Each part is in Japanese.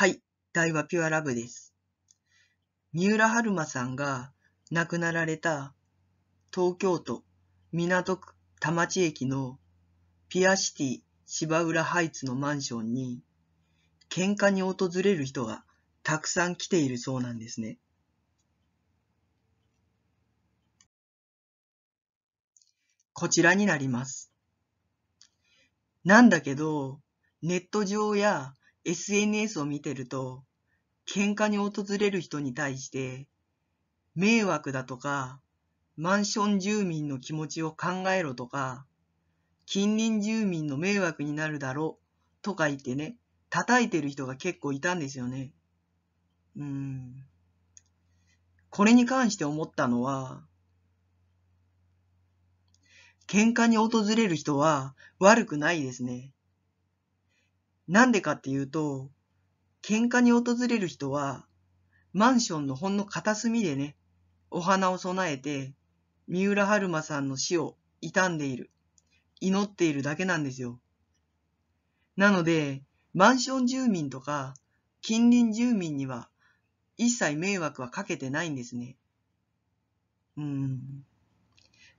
はい、大和ピュアラブです。三浦春馬さんが亡くなられた東京都港区田町駅のピアシティ芝浦ハイツのマンションに喧嘩に訪れる人がたくさん来ているそうなんですね。こちらになります。なんだけど、ネット上や SNS を見てると、喧嘩に訪れる人に対して、迷惑だとか、マンション住民の気持ちを考えろとか、近隣住民の迷惑になるだろうとか言ってね、叩いてる人が結構いたんですよね。うん。これに関して思ったのは、喧嘩に訪れる人は悪くないですね。なんでかっていうと、喧嘩に訪れる人は、マンションのほんの片隅でね、お花を備えて、三浦春馬さんの死を悼んでいる、祈っているだけなんですよ。なので、マンション住民とか、近隣住民には、一切迷惑はかけてないんですね。うん。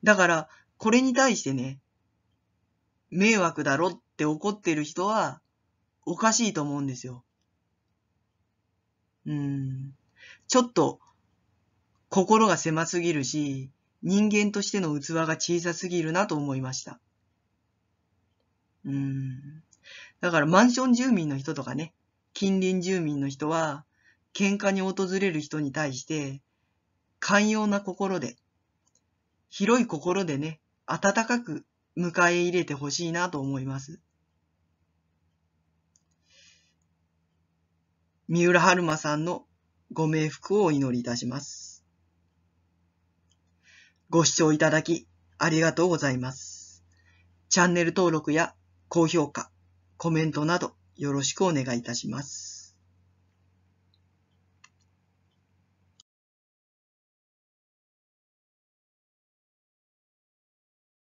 だから、これに対してね、迷惑だろって怒ってる人は、おかしいと思うんですよ。うん。ちょっと、心が狭すぎるし、人間としての器が小さすぎるなと思いました。うん。だからマンション住民の人とかね、近隣住民の人は、喧嘩に訪れる人に対して、寛容な心で、広い心でね、温かく迎え入れてほしいなと思います。三浦春馬さんのご冥福をお祈りいたします。ご視聴いただきありがとうございます。チャンネル登録や高評価、コメントなどよろしくお願いいたします。